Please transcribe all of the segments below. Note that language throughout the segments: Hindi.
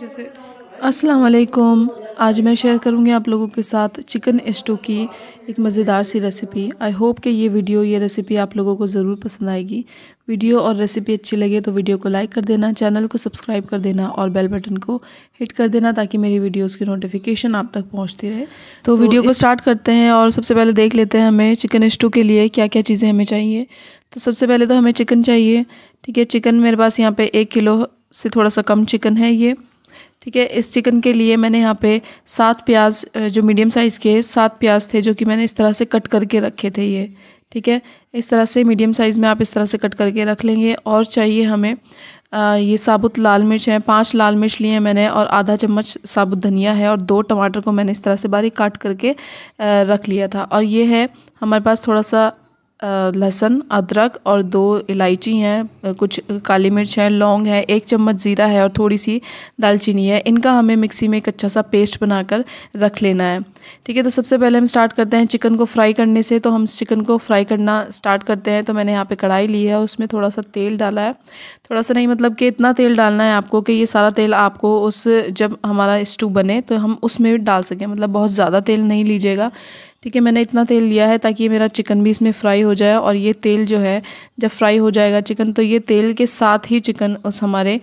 जैसे अस्सलाम वालेकुम आज मैं शेयर करूंगी आप लोगों के साथ चिकन स्टू की एक मज़ेदार सी रेसिपी आई होप कि ये वीडियो ये रेसिपी आप लोगों को ज़रूर पसंद आएगी वीडियो और रेसिपी अच्छी लगे तो वीडियो को लाइक कर देना चैनल को सब्सक्राइब कर देना और बेल बटन को हिट कर देना ताकि मेरी वीडियोस की नोटिफिकेशन आप तक पहुंचती रहे तो, तो वीडियो को स्टार्ट करते हैं और सबसे पहले देख लेते हैं हमें चिकन स्टू के लिए क्या क्या चीज़ें हमें चाहिए तो सबसे पहले तो हमें चिकन चाहिए ठीक है चिकन मेरे पास यहाँ पर एक किलो से थोड़ा सा कम चिकन है ये ठीक है इस चिकन के लिए मैंने यहाँ पे सात प्याज जो मीडियम साइज़ के सात प्याज थे जो कि मैंने इस तरह से कट करके रखे थे ये ठीक है इस तरह से मीडियम साइज़ में आप इस तरह से कट करके रख लेंगे और चाहिए हमें आ, ये साबुत लाल मिर्च है पांच लाल मिर्च लिए हैं मैंने और आधा चम्मच साबुत धनिया है और दो टमाटर को मैंने इस तरह से बारीक काट करके आ, रख लिया था और ये है हमारे पास थोड़ा सा लहसुन अदरक और दो इलायची हैं कुछ काली मिर्च है लौंग है एक चम्मच ज़ीरा है और थोड़ी सी दालचीनी है इनका हमें मिक्सी में एक अच्छा सा पेस्ट बनाकर रख लेना है ठीक है तो सबसे पहले हम स्टार्ट करते हैं चिकन को फ्राई करने से तो हम चिकन को फ्राई करना स्टार्ट करते हैं तो मैंने यहाँ पे कढ़ाई ली है उसमें थोड़ा सा तेल डाला है थोड़ा सा नहीं मतलब कि इतना तेल डालना है आपको कि ये सारा तेल आपको उस जब हमारा स्टू बने तो हम उसमें डाल सकें मतलब बहुत ज़्यादा तेल नहीं लीजिएगा ठीक है मैंने इतना तेल लिया है ताकि मेरा चिकन भी इसमें फ्राई हो जाए और ये तेल जो है जब फ्राई हो जाएगा चिकन तो ये तेल के साथ ही चिकन उस हमारे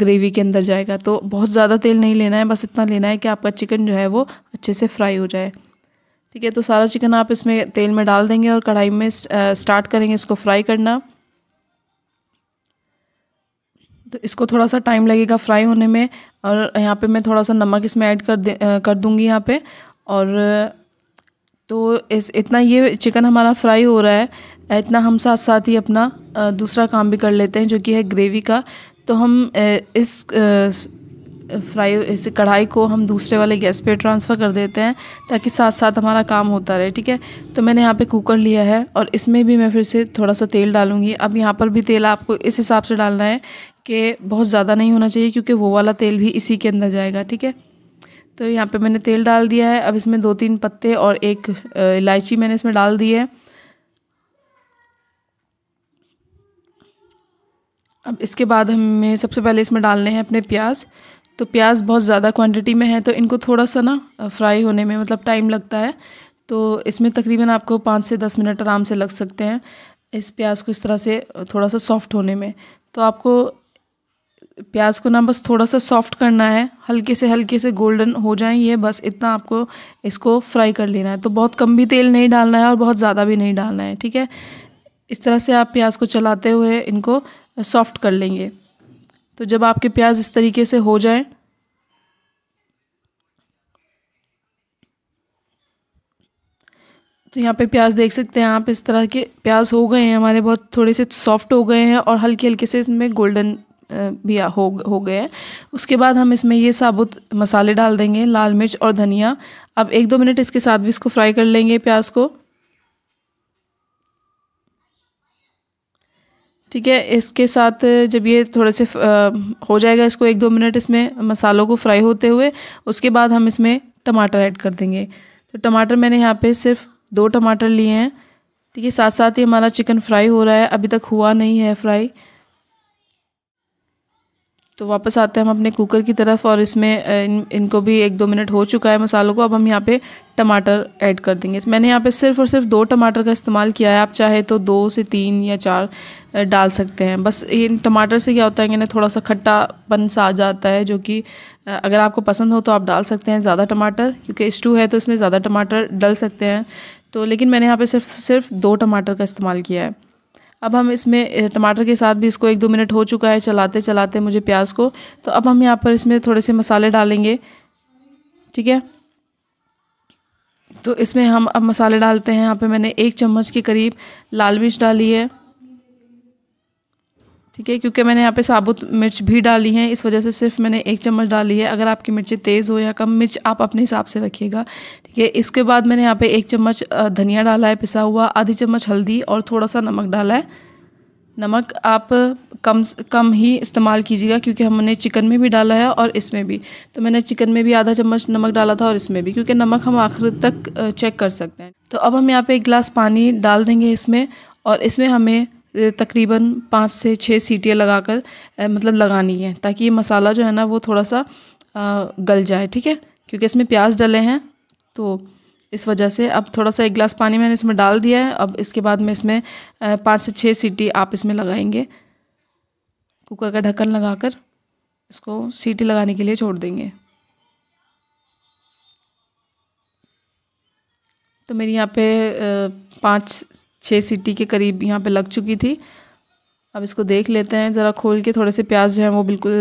ग्रेवी के अंदर जाएगा तो बहुत ज़्यादा तेल नहीं लेना है बस इतना लेना है कि आपका चिकन जो है वो अच्छे से फ्राई हो जाए ठीक है तो सारा चिकन आप इसमें तेल में डाल देंगे और कढ़ाई में स्टार्ट करेंगे इसको फ्राई करना तो इसको थोड़ा सा टाइम लगेगा फ्राई होने में और यहाँ पे मैं थोड़ा सा नमक इसमें ऐड कर दे कर दूँगी यहाँ पे और तो इस इतना ये चिकन हमारा फ्राई हो रहा है इतना हम साथ साथ ही अपना दूसरा काम भी कर लेते हैं जो कि है ग्रेवी का तो हम इस फ्राई इस कढ़ाई को हम दूसरे वाले गैस पे ट्रांसफ़र कर देते हैं ताकि साथ साथ हमारा काम होता रहे ठीक है तो मैंने यहाँ पे कुकर लिया है और इसमें भी मैं फिर से थोड़ा सा तेल डालूंगी अब यहाँ पर भी तेल आपको इस हिसाब से डालना है कि बहुत ज़्यादा नहीं होना चाहिए क्योंकि वो वाला तेल भी इसी के अंदर जाएगा ठीक है तो यहाँ पे मैंने तेल डाल दिया है अब इसमें दो तीन पत्ते और एक इलायची मैंने इसमें डाल दी है अब इसके बाद हमें सबसे पहले इसमें डालने हैं अपने प्याज तो प्याज बहुत ज़्यादा क्वांटिटी में है तो इनको थोड़ा सा ना फ्राई होने में मतलब टाइम लगता है तो इसमें तकरीबन आपको पाँच से दस मिनट आराम से लग सकते हैं इस प्याज को इस तरह से थोड़ा सा सॉफ्ट होने में तो आपको प्याज को ना बस थोड़ा सा सॉफ्ट करना है हल्के से हल्के से गोल्डन हो जाए ये बस इतना आपको इसको फ्राई कर लेना है तो बहुत कम भी तेल नहीं डालना है और बहुत ज़्यादा भी नहीं डालना है ठीक है इस तरह से आप प्याज को चलाते हुए इनको सॉफ्ट कर लेंगे तो जब आपके प्याज इस तरीके से हो जाए तो यहाँ पे प्याज देख सकते हैं आप इस तरह के प्याज हो गए हैं हमारे बहुत थोड़े से सॉफ्ट हो गए हैं और हल्के हल्के से इसमें गोल्डन भी हो हो गए हैं उसके बाद हम इसमें ये साबुत मसाले डाल देंगे लाल मिर्च और धनिया अब एक दो मिनट इसके साथ भी इसको फ्राई कर लेंगे प्याज को ठीक है इसके साथ जब ये थोड़े से हो जाएगा इसको एक दो मिनट इसमें मसालों को फ्राई होते हुए उसके बाद हम इसमें टमाटर ऐड कर देंगे तो टमाटर मैंने यहाँ पे सिर्फ दो टमाटर लिए हैं ठीक है साथ साथ ही हमारा चिकन फ्राई हो रहा है अभी तक हुआ नहीं है फ्राई तो वापस आते हैं हम अपने कुकर की तरफ और इसमें इन, इनको भी एक दो मिनट हो चुका है मसालों को अब हम यहाँ पे टमाटर ऐड कर देंगे तो मैंने यहाँ पे सिर्फ और सिर्फ दो टमाटर का इस्तेमाल किया है आप चाहे तो दो से तीन या चार डाल सकते हैं बस इन टमाटर से क्या होता है कि ना थोड़ा सा खट्टापन सा आ जाता है जो कि अगर आपको पसंद हो तो आप डाल सकते हैं ज़्यादा टमाटर क्योंकि स्टू है तो इसमें ज़्यादा टमाटर डल सकते हैं तो लेकिन मैंने यहाँ पर सिर्फ सिर्फ दो टमाटर का इस्तेमाल किया है अब हम इसमें टमाटर के साथ भी इसको एक दो मिनट हो चुका है चलाते चलाते मुझे प्याज को तो अब हम यहाँ पर इसमें थोड़े से मसाले डालेंगे ठीक है तो इसमें हम अब मसाले डालते हैं यहाँ पे मैंने एक चम्मच के करीब लाल मिर्च डाली है ठीक है क्योंकि मैंने यहाँ पे साबुत मिर्च भी डाली है इस वजह से सिर्फ मैंने एक चम्मच डाली है अगर आपकी मिर्चें तेज़ हो या कम मिर्च आप अपने हिसाब से रखिएगा ठीक है इसके बाद मैंने यहाँ पे एक चम्मच धनिया डाला है पिसा हुआ आधी चम्मच हल्दी और थोड़ा सा नमक डाला है नमक आप कम कम ही इस्तेमाल कीजिएगा क्योंकि हमने चिकन में भी डाला है और इसमें भी तो मैंने चिकन में भी आधा चम्मच नमक डाला था और इसमें भी क्योंकि नमक हम आखिर तक चेक कर सकते हैं तो अब हम यहाँ पे एक गिलास पानी डाल देंगे इसमें और इसमें हमें तकरीबन पाँच से छः सीटियाँ लगाकर मतलब लगानी है ताकि ये मसाला जो है ना वो थोड़ा सा गल जाए ठीक है क्योंकि इसमें प्याज डले हैं तो इस वजह से अब थोड़ा सा एक गिलास पानी मैंने इसमें डाल दिया है अब इसके बाद में इसमें पाँच से छः सीटी आप इसमें लगाएंगे कुकर का ढक्कन लगाकर इसको सीटी लगाने के लिए छोड़ देंगे तो मेरी यहाँ पे पाँच छः सीटी के करीब यहाँ पे लग चुकी थी अब इसको देख लेते हैं ज़रा खोल के थोड़े से प्याज जो है वो बिल्कुल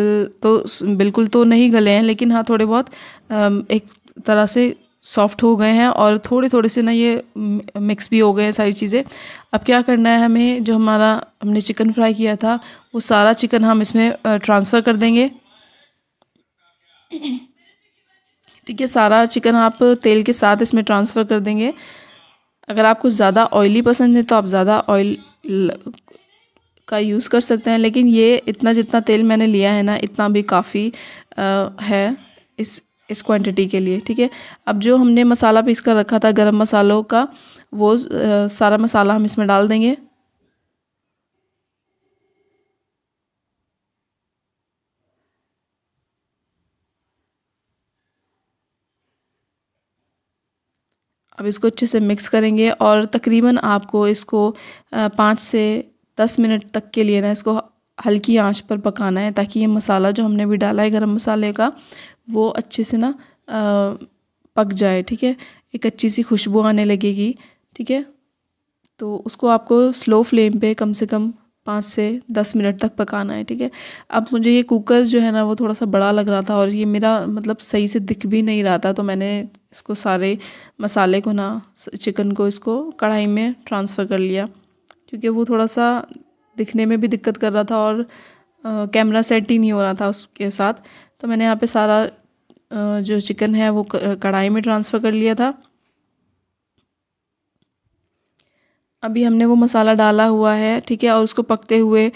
तो बिल्कुल तो नहीं गले हैं लेकिन हाँ थोड़े बहुत एक तरह से सॉफ्ट हो गए हैं और थोड़े थोड़े से ना ये मिक्स भी हो गए हैं सारी चीज़ें अब क्या करना है हमें जो हमारा हमने चिकन फ्राई किया था वो सारा चिकन हम इसमें ट्रांसफ़र कर देंगे ठीक है सारा चिकन आप तेल के साथ इसमें ट्रांसफ़र कर देंगे अगर आपको ज़्यादा ऑयली पसंद है तो आप ज़्यादा ऑयल का यूज़ कर सकते हैं लेकिन ये इतना जितना तेल मैंने लिया है ना इतना भी काफ़ी है इस इस क्वांटिटी के लिए ठीक है अब जो हमने मसाला पीस कर रखा था गरम मसालों का वो आ, सारा मसाला हम इसमें डाल देंगे अब इसको अच्छे से मिक्स करेंगे और तकरीबन आपको इसको पाँच से दस मिनट तक के लिए ना इसको हल्की आंच पर पकाना है ताकि ये मसाला जो हमने भी डाला है गरम मसाले का वो अच्छे से ना पक जाए ठीक है एक अच्छी सी खुशबू आने लगेगी ठीक है तो उसको आपको स्लो फ्लेम पे कम से कम पाँच से दस मिनट तक पकाना है ठीक है अब मुझे ये कुकर जो है ना वो थोड़ा सा बड़ा लग रहा था और ये मेरा मतलब सही से दिख भी नहीं रहा था तो मैंने इसको सारे मसाले को ना चिकन को इसको कढ़ाई में ट्रांसफ़र कर लिया क्योंकि वो थोड़ा सा दिखने में भी दिक्कत कर रहा था और कैमरा सेट ही नहीं हो रहा था उसके साथ तो मैंने यहाँ पर सारा आ, जो चिकन है वो कढ़ाई में ट्रांसफ़र कर लिया था अभी हमने वो मसाला डाला हुआ है ठीक है और उसको पकते हुए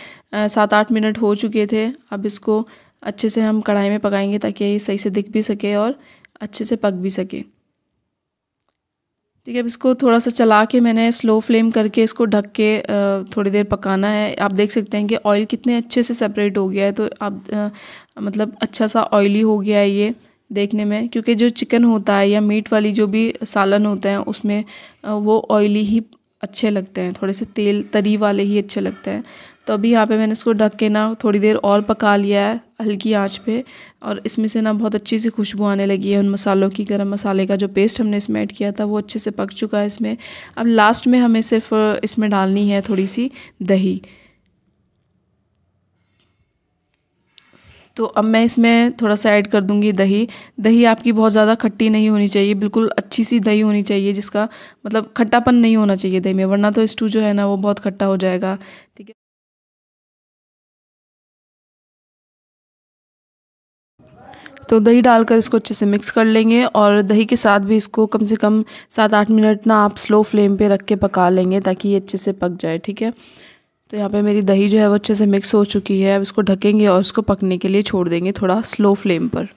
सात आठ मिनट हो चुके थे अब इसको अच्छे से हम कढ़ाई में पकाएंगे ताकि ये सही से दिख भी सके और अच्छे से पक भी सके ठीक है अब इसको थोड़ा सा चला के मैंने स्लो फ्लेम करके इसको ढक के थोड़ी देर पकाना है आप देख सकते हैं कि ऑयल कितने अच्छे से सेपरेट हो गया है तो आप आ, मतलब अच्छा सा ऑयली हो गया है ये देखने में क्योंकि जो चिकन होता है या मीट वाली जो भी सालन होते हैं उसमें वो ऑयली ही अच्छे लगते हैं थोड़े से तेल तरी वाले ही अच्छे लगते हैं तो अभी यहाँ पे मैंने इसको ढक के ना थोड़ी देर और पका लिया है हल्की आंच पे और इसमें से ना बहुत अच्छी सी खुशबू आने लगी है उन मसालों की गरम मसाले का जो पेस्ट हमने इसमें ऐड किया था वो अच्छे से पक चुका है इसमें अब लास्ट में हमें सिर्फ इसमें डालनी है थोड़ी सी दही तो अब मैं इसमें थोड़ा सा ऐड कर दूंगी दही दही आपकी बहुत ज़्यादा खट्टी नहीं होनी चाहिए बिल्कुल अच्छी सी दही होनी चाहिए जिसका मतलब खट्टापन नहीं होना चाहिए दही में वरना तो स्टू जो है ना वो बहुत खट्टा हो जाएगा ठीक है तो दही डालकर इसको अच्छे से मिक्स कर लेंगे और दही के साथ भी इसको कम से कम सात आठ मिनट ना आप स्लो फ्लेम पर रख के पका लेंगे ताकि ये अच्छे से पक जाए ठीक है तो यहाँ पे मेरी दही जो है वो अच्छे से मिक्स हो चुकी है अब इसको ढकेंगे और इसको पकने के लिए छोड़ देंगे थोड़ा स्लो फ्लेम पर